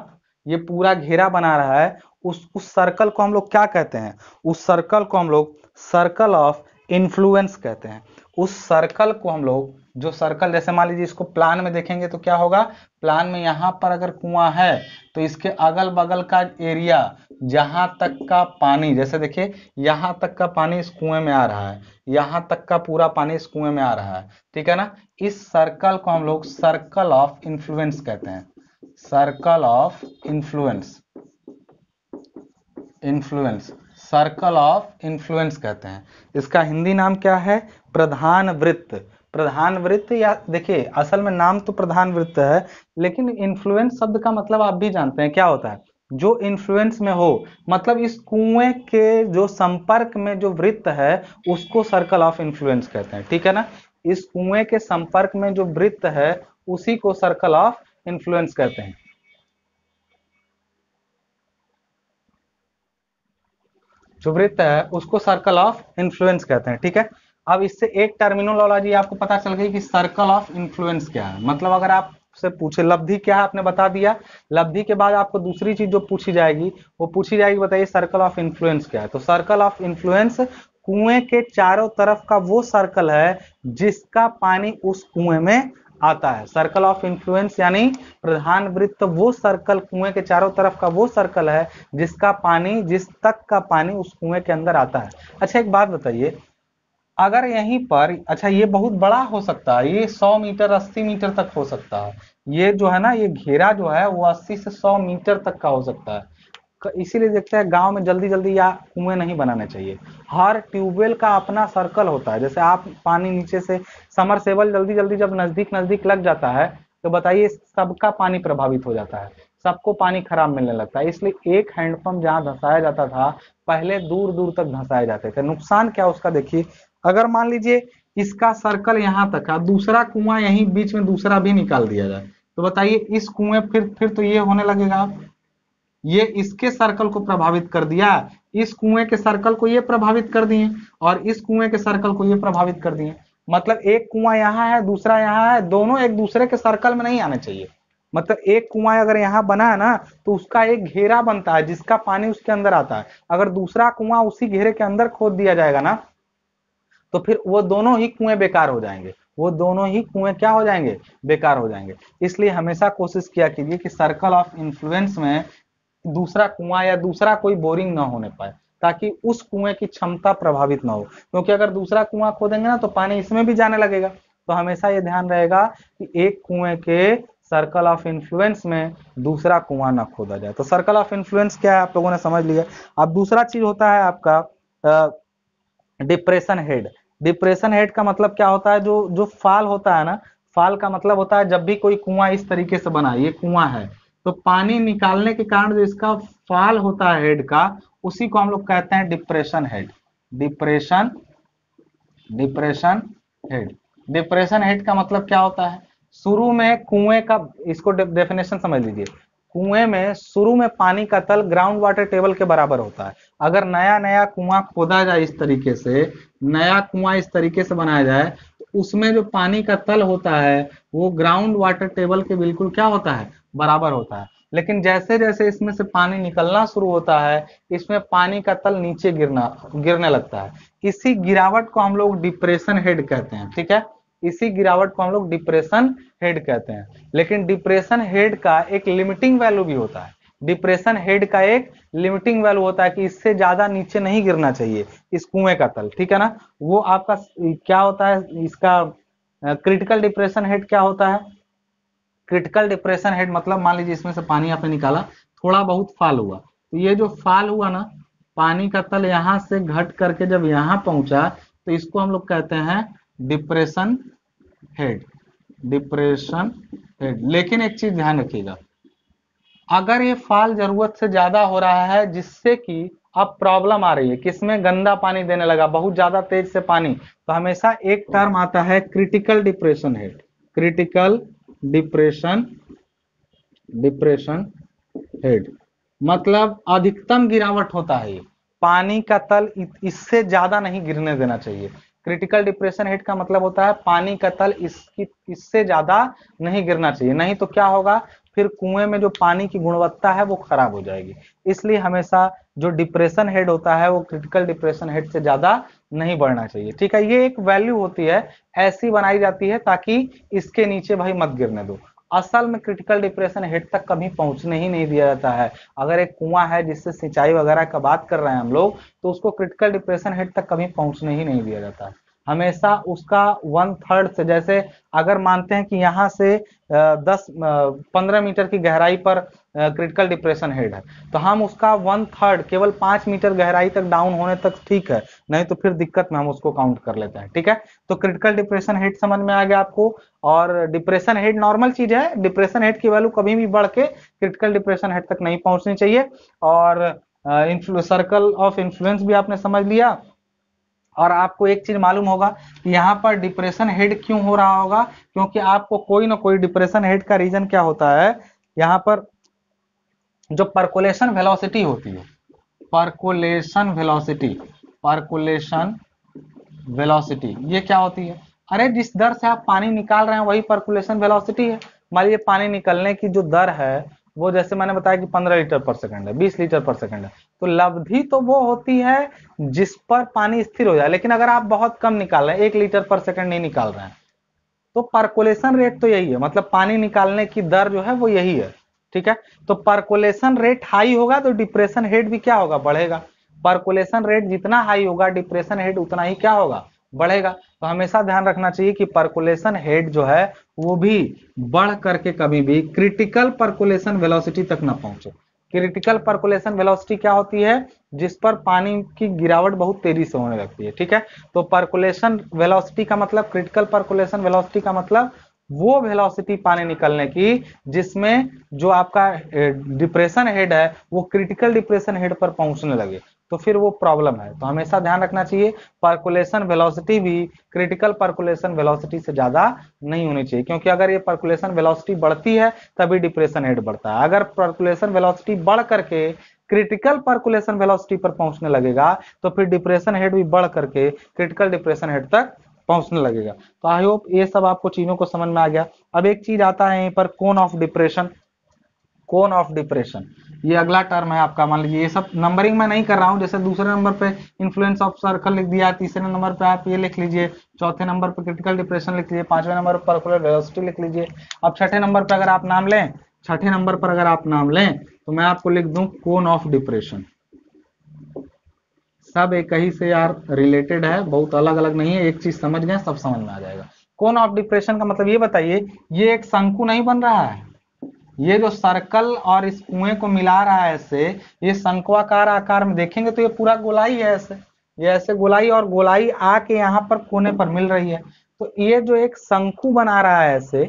ये पूरा घेरा बना रहा है उस उस सर्कल को हम लोग क्या कहते हैं उस सर्कल को हम लोग सर्कल ऑफ इन्फ्लुएंस कहते हैं उस सर्कल को हम लोग जो सर्कल जैसे मान लीजिए इसको प्लान में देखेंगे तो क्या होगा प्लान में यहाँ पर अगर कुआं है तो इसके अगल बगल का एरिया जहां तक का पानी जैसे देखिए यहां तक का पानी इस कुएं में आ रहा है यहां तक का पूरा पानी इस कुएं में आ रहा है ठीक है ना इस सर्कल को हम लोग सर्कल ऑफ इन्फ्लुएंस कहते हैं circle of influence influence circle of influence कहते हैं इसका हिंदी नाम क्या है प्रधान वृत्त प्रधान वृत्त या देखिए असल में नाम तो प्रधान वृत्त है लेकिन इन्फ्लुएंस शब्द का मतलब आप भी जानते हैं क्या होता है जो इन्फ्लुएंस में हो मतलब इस कुएं के जो संपर्क में जो वृत्त है उसको सर्कल ऑफ इन्फ्लुएंस कहते हैं ठीक है ना इस कुएं के संपर्क में जो वृत्त है उसी को सर्कल ऑफ इन्फ्लुएंस कहते हैं जो वृत्त है उसको सर्कल ऑफ इन्फ्लुएंस कहते हैं ठीक है अब इससे एक टर्मिनोलॉजी आपको पता चल गई कि सर्कल ऑफ इन्फ्लुएंस क्या है मतलब अगर आप से पूछे लब्धि क्या है आपने बता दिया लब्धि के बाद आपको दूसरी चीज जो पूछी जाएगी वो पूछी जाएगी बताइए सर्कल ऑफ इन्फ्लुएंस क्या है तो सर्कल ऑफ इन्फ्लुएंस कुएं के चारों तरफ का वो सर्कल है जिसका पानी उस कुएं में आता है सर्कल ऑफ इन्फ्लुएंस यानी प्रधान वृत्त वो सर्कल कुएं के चारों तरफ का वो सर्कल है जिसका पानी जिस तक का पानी उस कुएं के अंदर आता है अच्छा एक बात बताइए अगर यहीं पर अच्छा ये बहुत बड़ा हो सकता है ये 100 मीटर 80 मीटर तक हो सकता है ये जो है ना ये घेरा जो है वो 80 से 100 मीटर तक का हो सकता है इसीलिए देखते हैं गांव में जल्दी जल्दी या कुएं नहीं बनाने चाहिए हर ट्यूबवेल का अपना सर्कल होता है जैसे आप पानी नीचे से समर सेबल जल्दी जल्दी जब नजदीक नजदीक लग जाता है तो बताइए सबका पानी प्रभावित हो जाता है सबको पानी खराब मिलने लगता है इसलिए एक हैंडपंप जहाँ धंसाया जाता था पहले दूर दूर तक धंसाए जाते थे नुकसान क्या उसका देखिए अगर मान लीजिए इसका सर्कल यहाँ तक है दूसरा कुआं यहीं बीच में दूसरा भी निकाल दिया जाए तो बताइए इस कुएं फिर फिर तो ये होने लगेगा ये इसके सर्कल को प्रभावित कर दिया इस कुएं के सर्कल को ये प्रभावित कर दिए और इस कुएं के सर्कल को ये प्रभावित कर दिए मतलब एक कुआं यहां है दूसरा यहाँ है दोनों एक दूसरे के सर्कल में नहीं आना चाहिए मतलब एक कुआं अगर यहाँ बना है ना तो उसका एक घेरा बनता है जिसका पानी उसके अंदर आता है अगर दूसरा कुआं उसी घेरे के अंदर खोद दिया जाएगा ना तो फिर वो दोनों ही कुएं बेकार हो जाएंगे वो दोनों ही कुएं क्या हो जाएंगे बेकार हो जाएंगे इसलिए हमेशा कोशिश किया कीजिए कि सर्कल ऑफ इन्फ्लुएंस में दूसरा कुआं या दूसरा कोई बोरिंग ना होने पाए ताकि उस कुएं की क्षमता प्रभावित ना हो क्योंकि अगर दूसरा कुआं खोदेंगे ना तो पानी इसमें भी जाने लगेगा तो हमेशा ये ध्यान रहेगा कि एक कुएं के सर्कल ऑफ इन्फ्लुएंस में दूसरा कुआं ना खोदा जाए तो सर्कल ऑफ इन्फ्लुएंस क्या है आप लोगों ने समझ लिया अब दूसरा चीज होता है आपका डिप्रेशन हेड डिप्रेशन हेड का मतलब क्या होता है जो जो फाल होता है ना फाल का मतलब होता है जब भी कोई कुआं इस तरीके से बना ये कुआं है तो पानी निकालने के कारण जो इसका फाल होता है हेड का उसी को हम लोग कहते हैं depression head depression depression head depression head का मतलब क्या होता है शुरू में कुएं का इसको डेफिनेशन समझ लीजिए कुएं में शुरू में पानी का तल ग्राउंड वाटर टेबल के बराबर होता है अगर नया नया कुआं खोदा जाए इस तरीके से नया कुआं इस तरीके से बनाया जाए तो उसमें जो पानी का तल होता है वो ग्राउंड वाटर टेबल के बिल्कुल क्या होता है बराबर होता है लेकिन जैसे जैसे इसमें से पानी निकलना शुरू होता है इसमें पानी का तल नीचे गिरना गिरने लगता है इसी गिरावट को हम लोग डिप्रेशन हेड कहते हैं ठीक है इसी गिरावट को हम लोग डिप्रेशन हेड कहते हैं लेकिन डिप्रेशन हेड का एक लिमिटिंग वैल्यू भी होता है डिप्रेशन हेड का एक लिमिटिंग वैल्यू होता है कि इससे ज्यादा नीचे नहीं गिरना चाहिए इस कुएं का तल ठीक है ना वो आपका क्या होता है इसका क्रिटिकल डिप्रेशन हेड क्या होता है क्रिटिकल डिप्रेशन हेड मतलब मान लीजिए इसमें से पानी आपने निकाला थोड़ा बहुत फाल हुआ तो ये जो फाल हुआ ना पानी का तल यहां से घट करके जब यहां पहुंचा तो इसको हम लोग कहते हैं डिप्रेशन हेड डिप्रेशन हेड लेकिन एक चीज ध्यान रखिएगा अगर ये फाल जरूरत से ज्यादा हो रहा है जिससे कि अब प्रॉब्लम आ रही है किसमें गंदा पानी देने लगा बहुत ज्यादा तेज से पानी तो हमेशा एक टर्म आता है critical depression head critical depression depression head मतलब अधिकतम गिरावट होता है पानी का तल इससे ज्यादा नहीं गिरने देना चाहिए क्रिटिकल डिप्रेशन हिट का मतलब होता है पानी का तल इसकी इससे ज्यादा नहीं गिरना चाहिए नहीं तो क्या होगा फिर कुएं में जो पानी की गुणवत्ता है वो खराब हो जाएगी इसलिए हमेशा जो डिप्रेशन हेड होता है वो क्रिटिकल डिप्रेशन हेड से ज्यादा नहीं बढ़ना चाहिए ठीक है ये एक वैल्यू होती है ऐसी बनाई जाती है ताकि इसके नीचे भाई मत गिरने दो असल में क्रिटिकल डिप्रेशन हेड तक कभी पहुंचने ही नहीं दिया जाता है अगर एक कुआं है जिससे सिंचाई वगैरह का बात कर रहे हैं हम लोग तो उसको क्रिटिकल डिप्रेशन हेड तक कभी पहुंचने ही नहीं दिया जाता है हमेशा उसका वन थर्ड से जैसे अगर मानते हैं कि यहाँ से दस पंद्रह मीटर की गहराई पर क्रिटिकल डिप्रेशन हेड है तो हम उसका वन थर्ड केवल पांच मीटर गहराई तक डाउन होने तक ठीक है नहीं तो फिर दिक्कत में हम उसको काउंट कर लेते हैं ठीक है तो क्रिटिकल डिप्रेशन हेड समझ में आ गया आपको और डिप्रेशन हेड नॉर्मल चीज है डिप्रेशन हेड की वैल्यू कभी भी बढ़ के क्रिटिकल डिप्रेशन हेड तक नहीं पहुंचनी चाहिए और सर्कल ऑफ इन्फ्लुएंस भी आपने समझ लिया और आपको एक चीज मालूम होगा कि यहाँ पर डिप्रेशन हेड क्यों हो रहा होगा क्योंकि आपको कोई ना कोई डिप्रेशन हेड का रीजन क्या होता है यहाँ पर जो परकुलेशन वेलोसिटी होती है परकुलेशन वेलोसिटी परकुलेशन वेलोसिटी ये क्या होती है अरे जिस दर से आप पानी निकाल रहे हैं वही परकुलेशन वेलोसिटी है मान लीजिए पानी निकलने की जो दर है वो जैसे मैंने बताया कि 15 लीटर पर सेकंड है 20 लीटर पर सेकंड है तो लब्धि तो वो होती है जिस पर पानी स्थिर हो जाए लेकिन अगर आप बहुत कम निकाल रहे हैं एक लीटर पर सेकंड नहीं निकाल रहे हैं तो परकुलेशन रेट तो यही है मतलब पानी निकालने की दर जो है वो यही है ठीक है तो परकुलेशन रेट हाई होगा तो डिप्रेशन हेड भी क्या होगा बढ़ेगा परकुलेशन रेट जितना हाई होगा डिप्रेशन हेड उतना ही क्या होगा बढ़ेगा तो हमेशा ध्यान रखना चाहिए कि परकुलेशन हेड जो है वो भी बढ़ करके कभी भी क्रिटिकल परकुलेशन वेलोसिटी तक ना पहुंचे क्रिटिकल परकुलेशन वेलोसिटी क्या होती है जिस पर पानी की गिरावट बहुत तेजी से होने लगती है ठीक है तो परकुलेशन वेलोसिटी का मतलब क्रिटिकल परकुलेशन वेलोसिटी का मतलब वो वेलोसिटी पानी निकलने की जिसमें जो आपका डिप्रेशन हेड है वो क्रिटिकल डिप्रेशन हेड पर पहुंचने लगे तो फिर वो प्रॉब्लम है तो हमेशा ध्यान रखना चाहिए पर्कुलेशन वेलोसिटी भी क्रिटिकल पर्कुलेशन वेलोसिटी से ज्यादा नहीं होनी चाहिए क्योंकि अगर ये पर्कुलेशन वेलोसिटी बढ़ती है तभी डिप्रेशन हेड बढ़ता है अगर पर्कुलेशन वेलोसिटी बढ़ करके क्रिटिकल पर्कुलेशन वेलोसिटी पर पहुंचने लगेगा तो फिर डिप्रेशन हेड भी बढ़ करके क्रिटिकल डिप्रेशन हेड तक पहुंचने लगेगा तो आई होप ये सब आपको चीजों को समझ में आ गया अब एक चीज आता है यहीं पर cone of depression cone of depression ये अगला टर्म है आपका मान लीजिए ये सब नंबरिंग में नहीं कर रहा हूं जैसे दूसरे नंबर पे इन्फ्लुएंस ऑफ सर्कल लिख दिया तीसरे नंबर पे आप ये लिख लीजिए चौथे नंबर पे क्रिटिकल डिप्रेशन लिख लीजिए पांचवे नंबर पर लिख लीजिए अब छठे नंबर पर अगर आप नाम लें छठे नंबर पर अगर आप नाम लें तो मैं आपको लिख दू कोन ऑफ डिप्रेशन सब एक ही से यार रिलेटेड है बहुत अलग अलग नहीं है एक चीज समझ गए सब समझ में आ जाएगा कौन ऑफ डिप्रेशन का मतलब ये बताइए ये एक शंकु नहीं बन रहा है ये जो सर्कल और इस कुएं को मिला रहा है ऐसे ये शंकुआकार आकार में देखेंगे तो ये पूरा गोलाई है ऐसे ये ऐसे गोलाई और गोलाई आके यहाँ पर कोने पर मिल रही है तो ये जो एक शंकु बना रहा है ऐसे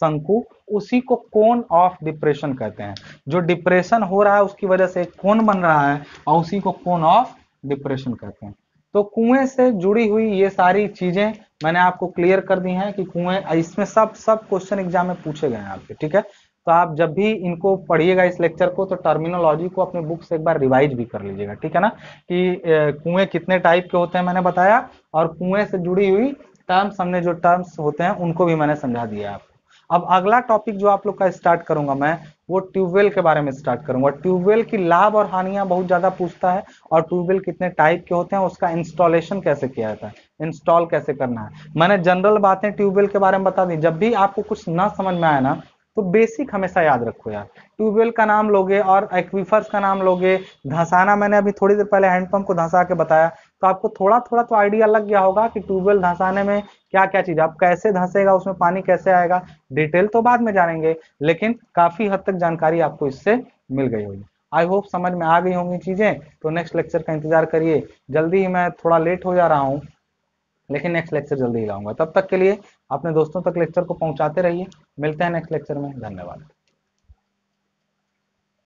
शंकु उसी को कोन ऑफ डिप्रेशन कहते हैं जो डिप्रेशन हो रहा है उसकी वजह से एक कोन बन रहा है और उसी को कोन ऑफ डिप्रेशन कहते हैं तो कुएं से जुड़ी हुई ये सारी चीजें मैंने आपको क्लियर कर दी हैं कि कुएं इसमें सब सब क्वेश्चन एग्जाम में पूछे गए हैं आपके ठीक है तो आप जब भी इनको पढ़िएगा इस लेक्चर को तो टर्मिनोलॉजी को अपने बुक से एक बार रिवाइज भी कर लीजिएगा ठीक है ना कि कुएं कितने टाइप के होते हैं मैंने बताया और कुएं से जुड़ी हुई टर्म्स हमने जो टर्म्स होते हैं उनको भी मैंने समझा दिया आपको अब अगला टॉपिक जो आप लोग का स्टार्ट करूंगा मैं वो ट्यूबवेल के बारे में स्टार्ट करूंगा ट्यूबवेल की लाभ और हानियां बहुत ज्यादा पूछता है और ट्यूबवेल कितने टाइप के होते हैं उसका इंस्टॉलेशन कैसे किया जाता है इंस्टॉल कैसे करना है मैंने जनरल बातें ट्यूबवेल के बारे में बता दी जब भी आपको कुछ ना समझ में आया ना तो बेसिक हमेशा याद रखो यार ट्यूबवेल का नाम लोगे और एक्वीफर्स का नाम लोगे धंसाना मैंने अभी थोड़ी देर पहले हैंडपंप को धंसा के बताया तो आपको थोड़ा थोड़ा तो आइडिया लग गया होगा कि ट्यूबवेल धंसाने में क्या क्या चीज आप कैसे धंसेगा उसमें पानी कैसे आएगा डिटेल तो बाद में जानेंगे लेकिन काफी हद तक जानकारी आपको इससे मिल गई होगी आई होप समझ में आ गई होंगी चीजें तो नेक्स्ट लेक्चर का इंतजार करिए जल्दी ही मैं थोड़ा लेट हो जा रहा हूँ लेकिन नेक्स्ट लेक्चर जल्दी ही लाऊंगा तब तक के लिए अपने दोस्तों तक लेक्चर को पहुंचाते रहिए मिलते हैं नेक्स्ट लेक्चर में धन्यवाद